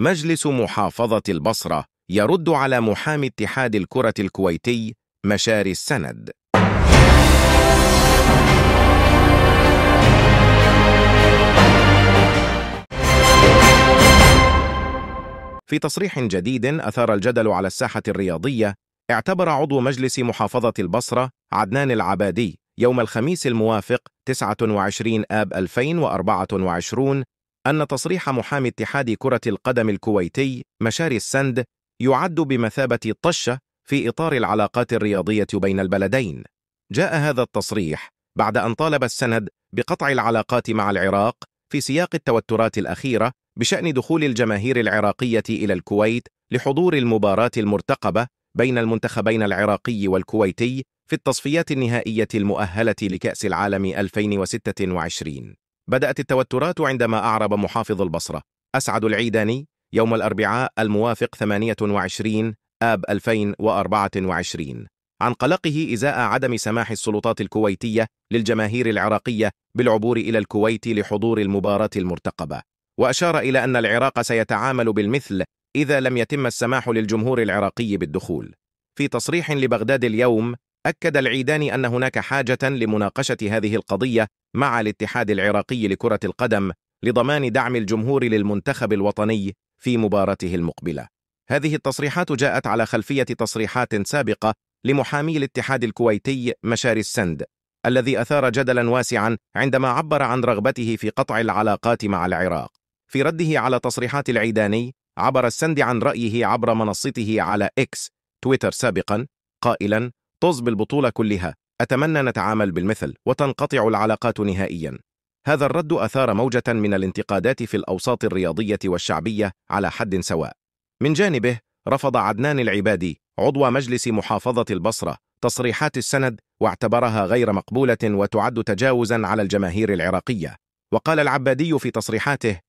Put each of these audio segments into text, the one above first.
مجلس محافظة البصرة يرد على محامي اتحاد الكرة الكويتي مشاري السند في تصريح جديد أثار الجدل على الساحة الرياضية اعتبر عضو مجلس محافظة البصرة عدنان العبادي يوم الخميس الموافق 29 آب 2024 أن تصريح محامي اتحاد كرة القدم الكويتي مشاري السند يعد بمثابة طشة في إطار العلاقات الرياضية بين البلدين جاء هذا التصريح بعد أن طالب السند بقطع العلاقات مع العراق في سياق التوترات الأخيرة بشأن دخول الجماهير العراقية إلى الكويت لحضور المباراة المرتقبة بين المنتخبين العراقي والكويتي في التصفيات النهائية المؤهلة لكأس العالم 2026 بدأت التوترات عندما أعرب محافظ البصرة أسعد العيداني يوم الأربعاء الموافق 28 آب 2024 عن قلقه إزاء عدم سماح السلطات الكويتية للجماهير العراقية بالعبور إلى الكويت لحضور المباراة المرتقبة وأشار إلى أن العراق سيتعامل بالمثل إذا لم يتم السماح للجمهور العراقي بالدخول في تصريح لبغداد اليوم أكد العيدان أن هناك حاجة لمناقشة هذه القضية مع الاتحاد العراقي لكرة القدم لضمان دعم الجمهور للمنتخب الوطني في مباراته المقبلة هذه التصريحات جاءت على خلفية تصريحات سابقة لمحامي الاتحاد الكويتي مشار السند الذي أثار جدلا واسعا عندما عبر عن رغبته في قطع العلاقات مع العراق في رده على تصريحات العيداني عبر السند عن رأيه عبر منصته على إكس تويتر سابقا قائلا طز بالبطولة كلها أتمنى نتعامل بالمثل وتنقطع العلاقات نهائيا هذا الرد أثار موجة من الانتقادات في الأوساط الرياضية والشعبية على حد سواء من جانبه رفض عدنان العبادي عضو مجلس محافظة البصرة تصريحات السند واعتبرها غير مقبولة وتعد تجاوزا على الجماهير العراقية وقال العبادي في تصريحاته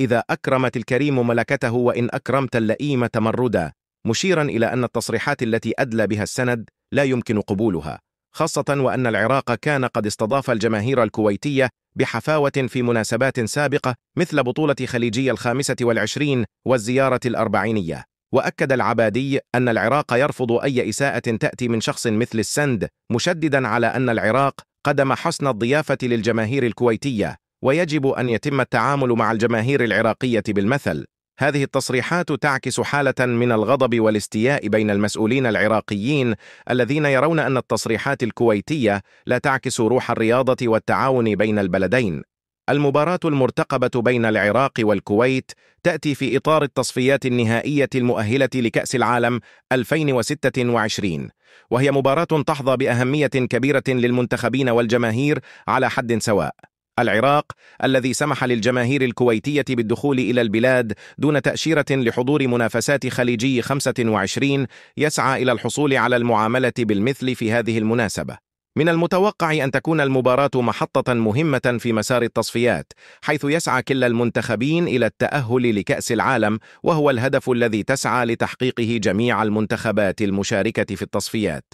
إذا أكرمت الكريم ملكته وإن أكرمت اللئيم تمردا مشيرا إلى أن التصريحات التي أدلى بها السند لا يمكن قبولها خاصة وأن العراق كان قد استضاف الجماهير الكويتية بحفاوة في مناسبات سابقة مثل بطولة خليجية الخامسة والعشرين والزيارة الأربعينية وأكد العبادي أن العراق يرفض أي إساءة تأتي من شخص مثل السند مشددا على أن العراق قدم حسن الضيافة للجماهير الكويتية ويجب أن يتم التعامل مع الجماهير العراقية بالمثل هذه التصريحات تعكس حالة من الغضب والاستياء بين المسؤولين العراقيين الذين يرون أن التصريحات الكويتية لا تعكس روح الرياضة والتعاون بين البلدين المباراة المرتقبة بين العراق والكويت تأتي في إطار التصفيات النهائية المؤهلة لكأس العالم 2026 وهي مباراة تحظى بأهمية كبيرة للمنتخبين والجماهير على حد سواء العراق الذي سمح للجماهير الكويتية بالدخول إلى البلاد دون تأشيرة لحضور منافسات خليجي 25 يسعى إلى الحصول على المعاملة بالمثل في هذه المناسبة من المتوقع أن تكون المباراة محطة مهمة في مسار التصفيات حيث يسعى كلا المنتخبين إلى التأهل لكأس العالم وهو الهدف الذي تسعى لتحقيقه جميع المنتخبات المشاركة في التصفيات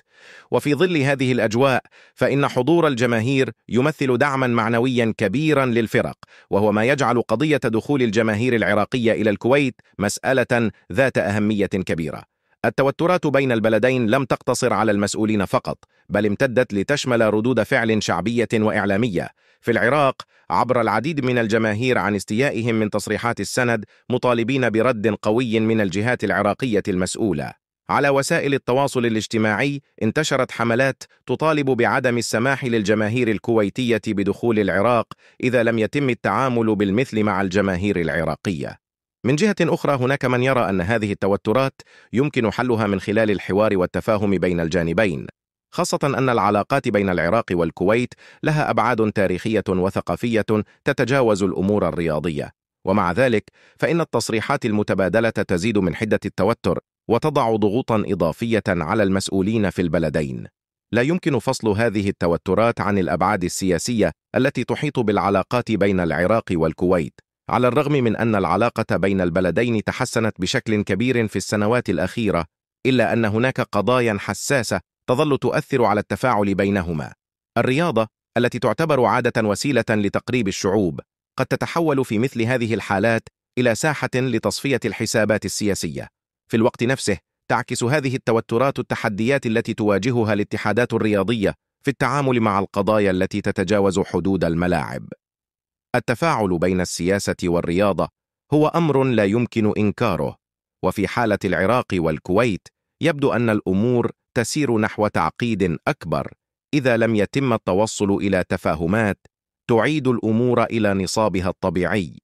وفي ظل هذه الأجواء فإن حضور الجماهير يمثل دعما معنويا كبيرا للفرق وهو ما يجعل قضية دخول الجماهير العراقية إلى الكويت مسألة ذات أهمية كبيرة التوترات بين البلدين لم تقتصر على المسؤولين فقط بل امتدت لتشمل ردود فعل شعبية وإعلامية في العراق عبر العديد من الجماهير عن استيائهم من تصريحات السند مطالبين برد قوي من الجهات العراقية المسؤولة على وسائل التواصل الاجتماعي انتشرت حملات تطالب بعدم السماح للجماهير الكويتية بدخول العراق إذا لم يتم التعامل بالمثل مع الجماهير العراقية من جهة أخرى هناك من يرى أن هذه التوترات يمكن حلها من خلال الحوار والتفاهم بين الجانبين خاصة أن العلاقات بين العراق والكويت لها أبعاد تاريخية وثقافية تتجاوز الأمور الرياضية ومع ذلك فإن التصريحات المتبادلة تزيد من حدة التوتر وتضع ضغوطا إضافية على المسؤولين في البلدين لا يمكن فصل هذه التوترات عن الأبعاد السياسية التي تحيط بالعلاقات بين العراق والكويت على الرغم من أن العلاقة بين البلدين تحسنت بشكل كبير في السنوات الأخيرة إلا أن هناك قضايا حساسة تظل تؤثر على التفاعل بينهما الرياضة التي تعتبر عادة وسيلة لتقريب الشعوب قد تتحول في مثل هذه الحالات إلى ساحة لتصفية الحسابات السياسية في الوقت نفسه تعكس هذه التوترات التحديات التي تواجهها الاتحادات الرياضية في التعامل مع القضايا التي تتجاوز حدود الملاعب التفاعل بين السياسة والرياضة هو أمر لا يمكن إنكاره وفي حالة العراق والكويت يبدو أن الأمور تسير نحو تعقيد أكبر إذا لم يتم التوصل إلى تفاهمات تعيد الأمور إلى نصابها الطبيعي